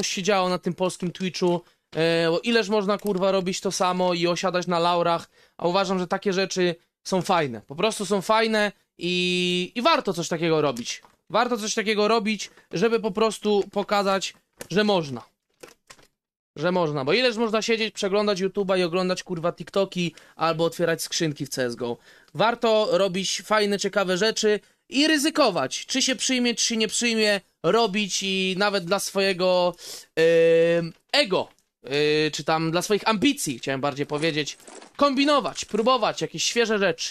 coś się działo na tym polskim Twitchu. E, ileż można kurwa robić to samo i osiadać na laurach, a uważam, że takie rzeczy są fajne. Po prostu są fajne i, i warto coś takiego robić. Warto coś takiego robić, żeby po prostu pokazać, że można. Że można, bo ileż można siedzieć, przeglądać YouTube'a i oglądać kurwa TikToki albo otwierać skrzynki w CSGO. Warto robić fajne, ciekawe rzeczy i ryzykować. Czy się przyjmie, czy się nie przyjmie, robić i nawet dla swojego yy, ego, yy, czy tam dla swoich ambicji, chciałem bardziej powiedzieć, kombinować, próbować jakieś świeże rzeczy.